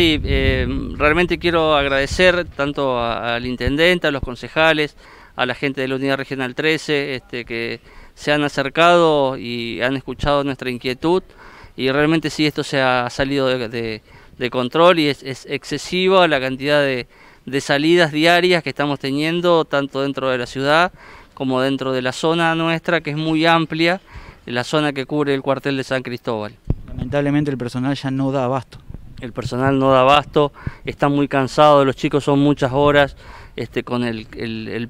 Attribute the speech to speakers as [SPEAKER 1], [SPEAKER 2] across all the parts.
[SPEAKER 1] Sí, eh, realmente quiero agradecer tanto al intendente, a los concejales, a la gente de la Unidad Regional 13, este, que se han acercado y han escuchado nuestra inquietud y realmente sí, esto se ha salido de, control y es, es, excesiva la cantidad de, de salidas diarias que estamos teniendo, tanto dentro de la ciudad como dentro de la zona nuestra, que es muy amplia, la zona que cubre el cuartel de San Cristóbal.
[SPEAKER 2] Lamentablemente el personal ya no da abasto el personal
[SPEAKER 1] no da abasto, están muy cansados, los chicos son muchas horas, este, con el,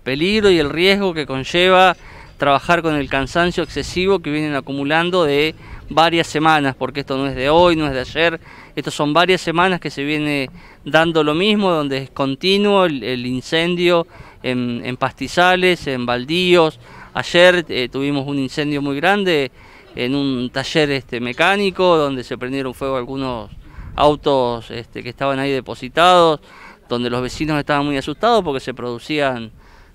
[SPEAKER 1] peligro y el riesgo que conlleva trabajar con el cansancio excesivo que vienen acumulando de varias semanas, porque esto no es de hoy, no es de ayer, esto son varias semanas que se viene dando lo mismo, donde es continuo el, incendio en, pastizales, en baldíos. Ayer eh, tuvimos un incendio muy grande en un taller este, mecánico donde se prendieron fuego algunos autos este, que estaban ahí depositados, donde los vecinos estaban muy asustados porque se producían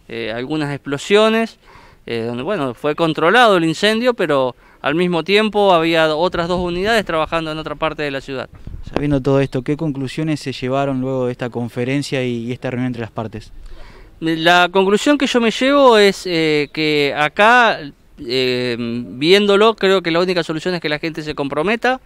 [SPEAKER 1] eh, algunas explosiones, eh, donde bueno, fue controlado el incendio, pero al mismo tiempo había otras dos unidades trabajando en otra parte de la ciudad.
[SPEAKER 2] Sabiendo todo esto, ¿qué conclusiones se llevaron luego de esta conferencia y, esta reunión entre las partes?
[SPEAKER 1] La conclusión que yo me llevo es eh, que acá, viéndolo, creo que la única solución es que la gente se comprometa,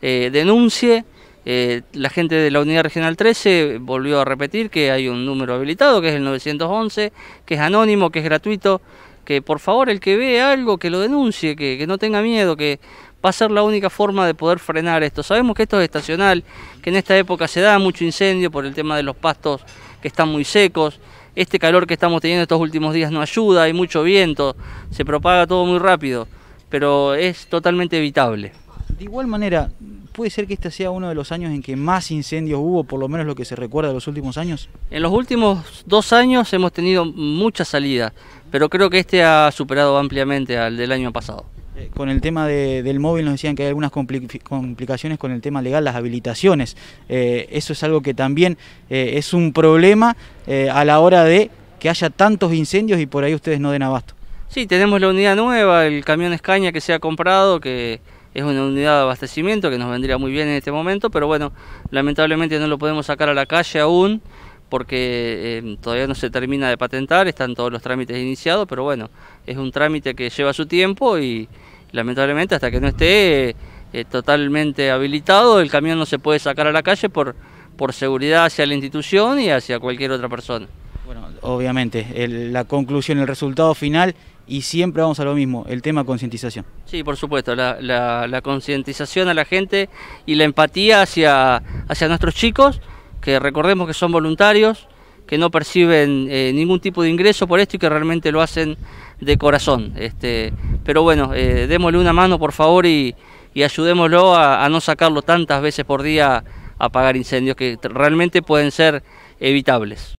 [SPEAKER 1] denuncie, eh, la gente de la Unidad Regional 13 volvió a repetir que hay un número habilitado, que es el 911, que es anónimo, que es gratuito, que por favor el que ve algo, que lo denuncie, que, que no tenga miedo, que va a ser la única forma de poder frenar esto. Sabemos que esto es estacional, que en esta época se da mucho incendio por el tema de los pastos que están muy secos. Este calor que estamos teniendo estos últimos días no ayuda, hay mucho viento, se propaga todo muy rápido, pero es totalmente evitable.
[SPEAKER 2] De igual manera, puede ser que este sea uno de los años en que más incendios hubo, por lo menos lo que se recuerda de los últimos años? En los últimos dos años hemos tenido mucha
[SPEAKER 1] salida, pero creo que este ha superado ampliamente al del año pasado.
[SPEAKER 2] Eh, con el tema del móvil nos decían que hay algunas complicaciones con el tema legal, las habilitaciones. Eh, eso es algo que también eh, es un problema a la hora de que haya tantos incendios y por ahí ustedes no den abasto.
[SPEAKER 1] Sí, tenemos la unidad nueva, el camión Escaña que se ha comprado, que es una unidad de abastecimiento que nos vendría muy bien en este momento, pero bueno, lamentablemente no lo podemos sacar a la calle aún porque eh, todavía no se termina de patentar, están todos los trámites iniciados, pero bueno, es un trámite que lleva su tiempo y lamentablemente hasta que no esté eh, totalmente habilitado, el camión no se puede sacar a la calle por, por seguridad hacia la institución y hacia cualquier otra persona.
[SPEAKER 2] Bueno, obviamente, la conclusión, el resultado final y siempre vamos a lo mismo, el tema concientización.
[SPEAKER 1] Sí, por supuesto, la, concientización a la gente y la empatía hacia, hacia nuestros chicos, que recordemos que son voluntarios, que no perciben eh, ningún tipo de ingreso por esto y que realmente lo hacen de corazón. Este, pero bueno, eh, démosle una mano por favor y, y ayudémoslo a, no sacarlo tantas veces por día a pagar incendios que realmente pueden ser evitables.